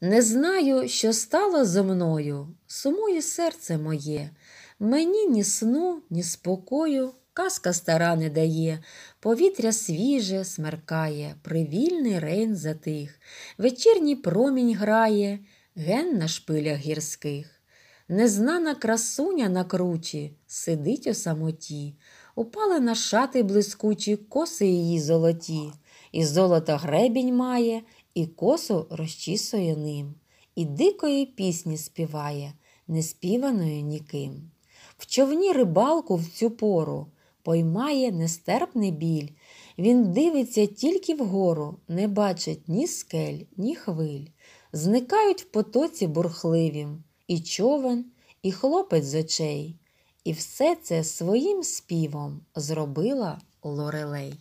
Не знаю, що стало зо мною, сумує серце моє, мені ні сну, ні спокою, казка стара не дає, повітря свіже смеркає, привільний рейн затих, вечірній промінь грає, ген на шпилях гірських. Незнана красуня на кручі сидить у самоті, упали на шати блискучі, коси її золоті і золото гребінь має, і косу розчісує ним, і дикої пісні співає, неспіваної ніким. В човні рибалку в цю пору поймає нестерпний біль. Він дивиться тільки вгору, не бачить ні скель, ні хвиль. Зникають в потоці бурхливім і човен, і хлопець з очей. І все це своїм співом зробила Лорелей.